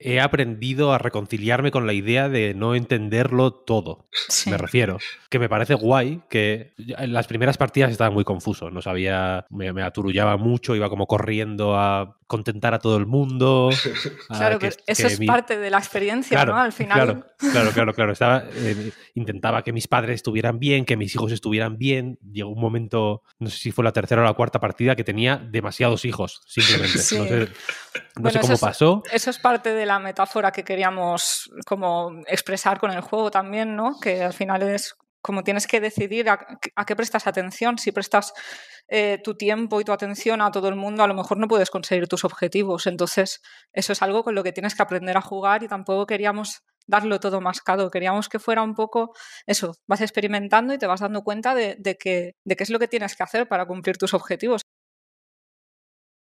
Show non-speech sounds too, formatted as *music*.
he aprendido a reconciliarme con la idea de no entenderlo todo. Me refiero. Que me parece guay que en las primeras partidas estaba muy confuso. No sabía, me, aturullaba mucho, iba como corriendo a contentar a todo el mundo. *laughs* claro, que, eso es parte de la experiencia, ¿no? Al final. Claro, claro, claro. Estaba, eh, intentaba que mis padres estuvieran bien, que mis hijos estuvieran bien. Llegó un momento, no sé si fue la tercera o la cuarta partida, que tenía demasiados hijos, simplemente. *laughs* No, sé, cómo pasó. eso es parte de la metáfora que queríamos como expresar con el juego también, ¿no? Que al final es como tienes que decidir a, qué prestas atención, si prestas eh, tu tiempo y tu atención a todo el mundo, a lo mejor no puedes conseguir tus objetivos. Entonces, eso es algo con lo que tienes que aprender a jugar y tampoco queríamos darlo todo mascado. Queríamos que fuera un poco eso, vas experimentando y te vas dando cuenta de, qué de es lo que tienes que hacer para cumplir tus objetivos.